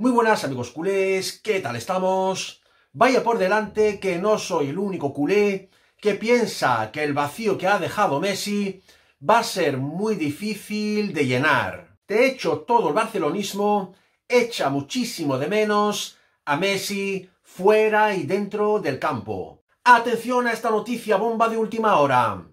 Muy buenas amigos culés, ¿qué tal estamos? Vaya por delante que no soy el único culé que piensa que el vacío que ha dejado Messi va a ser muy difícil de llenar. De hecho, todo el barcelonismo echa muchísimo de menos a Messi fuera y dentro del campo. Atención a esta noticia bomba de última hora.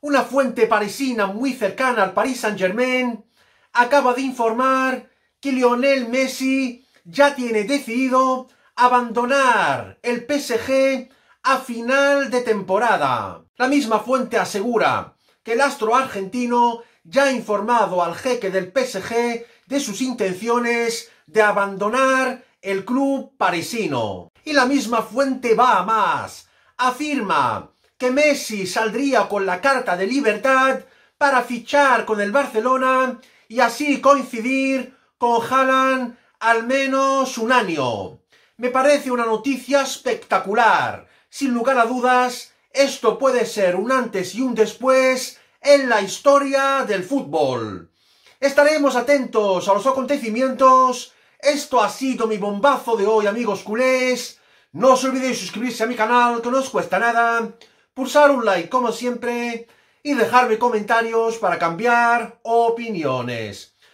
Una fuente parisina muy cercana al Paris Saint-Germain acaba de informar que Lionel Messi ya tiene decidido abandonar el PSG a final de temporada. La misma fuente asegura que el astro argentino ya ha informado al jeque del PSG de sus intenciones de abandonar el club parisino. Y la misma fuente va a más. Afirma que Messi saldría con la carta de libertad para fichar con el Barcelona y así coincidir con al menos un año. Me parece una noticia espectacular. Sin lugar a dudas, esto puede ser un antes y un después en la historia del fútbol. Estaremos atentos a los acontecimientos. Esto ha sido mi bombazo de hoy, amigos culés. No os olvidéis suscribirse a mi canal, que no os cuesta nada. Pulsar un like, como siempre. Y dejarme comentarios para cambiar opiniones.